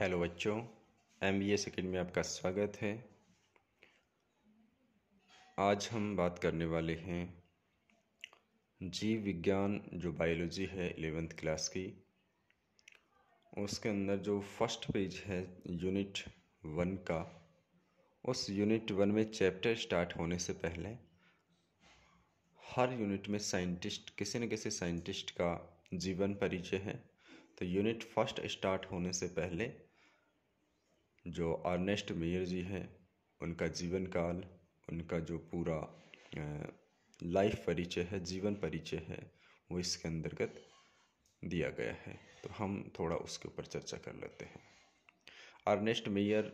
hello बच्चों M B ए second में आपका स्वागत है आज हम बात करने वाले हैं जीव विज्ञान जो बायोलॉजी है एलेवेंथ क्लास की उसके अंदर जो फर्स्ट पेज है यूनिट वन का उस यूनिट वन में चैप्टर स्टार्ट होने से पहले हर यूनिट में साइंटिस्ट किसी न किसी साइंटिस्ट का जीवन परिचय है तो यूनिट फर्स्ट स्टार्ट होने से पहले जो अर्नेस्ट मेयर जी हैं उनका जीवन काल उनका जो पूरा लाइफ परिचय है जीवन परिचय है वो इसके अंतर्गत दिया गया है तो हम थोड़ा उसके ऊपर चर्चा कर लेते हैं अर्नेस्ट मेयर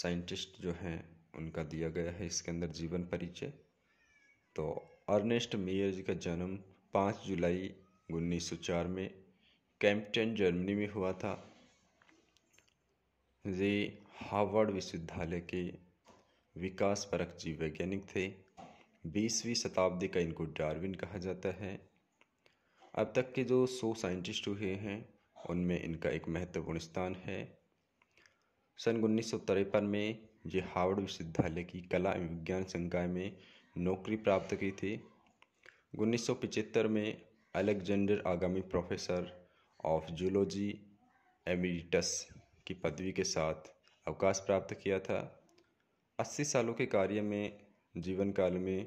साइंटिस्ट जो हैं उनका दिया गया है इसके अंदर जीवन परिचय तो अर्नेस्ट मेयर जी का जन्म पाँच जुलाई चार में कैम्पटन जर्मनी में हुआ था वे हार्वर्ड विश्वविद्यालय के विकास परक जीव वैज्ञानिक थे बीसवीं शताब्दी का इनको डार्विन कहा जाता है अब तक के जो सौ साइंटिस्ट हुए हैं उनमें इनका एक महत्वपूर्ण स्थान है सन उन्नीस में ये हार्वर्ड विश्वविद्यालय की कला एवं विज्ञान संकाय में नौकरी प्राप्त की थी उन्नीस में अलेक्जेंडर आगामी प्रोफेसर ऑफ जूलॉजी एमिटस की पदवी के साथ अवकाश प्राप्त किया था अस्सी सालों के कार्य में जीवन काल में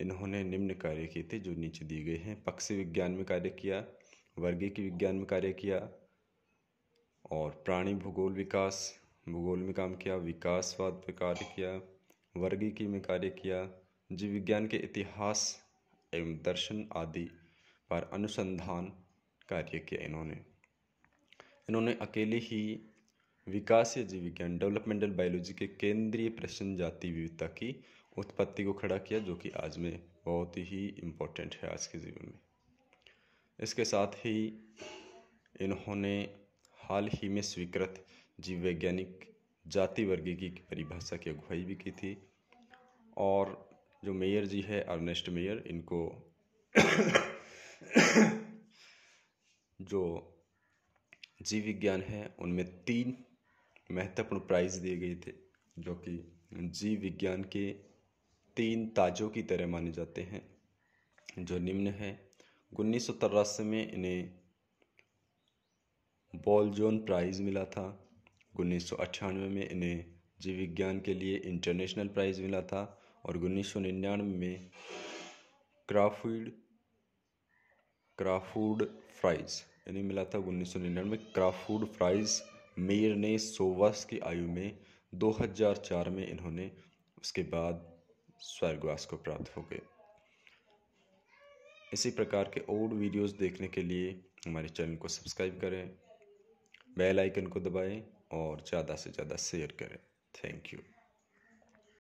इन्होंने निम्न कार्य किए थे जो नीचे दिए गए हैं पक्षी विज्ञान में कार्य किया वर्गीय की विज्ञान में कार्य किया और प्राणी भूगोल विकास भूगोल में काम किया विकासवाद पर कार्य किया की में कार्य किया जीव विज्ञान के इतिहास एवं दर्शन आदि पर अनुसंधान कार्य किया इन्होंने इन्होंने अकेले ही विकासीय जीव विज्ञान डेवलपमेंटल बायोलॉजी के केंद्रीय प्रश्न जाति विविधता की उत्पत्ति को खड़ा किया जो कि आज में बहुत ही इम्पोर्टेंट है आज के जीवन में इसके साथ ही इन्होंने हाल ही में स्वीकृत जीव वैज्ञानिक जाति वर्गी की परिभाषा की अगुवाई भी की थी और जो मेयर जी है अर्नेस्ट मेयर इनको जो जीव विज्ञान है उनमें तीन महत्वपूर्ण प्राइज दिए गए थे जो कि जीव विज्ञान के तीन ताजों की तरह माने जाते हैं जो निम्न है उन्नीस सौ में इन्हें बॉल जोन प्राइज़ मिला था उन्नीस में इन्हें जीव विज्ञान के लिए इंटरनेशनल प्राइज़ मिला था और उन्नीस में क्राफीड क्राफूड प्राइज़ इन्हें मिला था उन्नीस सौ निन्यानवे क्राफूड प्राइज़ मीर ने सौ वर्ष की आयु में 2004 में इन्होंने उसके बाद स्वर्गवास को प्राप्त हो गए इसी प्रकार के और वीडियोस देखने के लिए हमारे चैनल को सब्सक्राइब करें बेल आइकन को दबाएं और ज़्यादा से ज़्यादा शेयर करें थैंक यू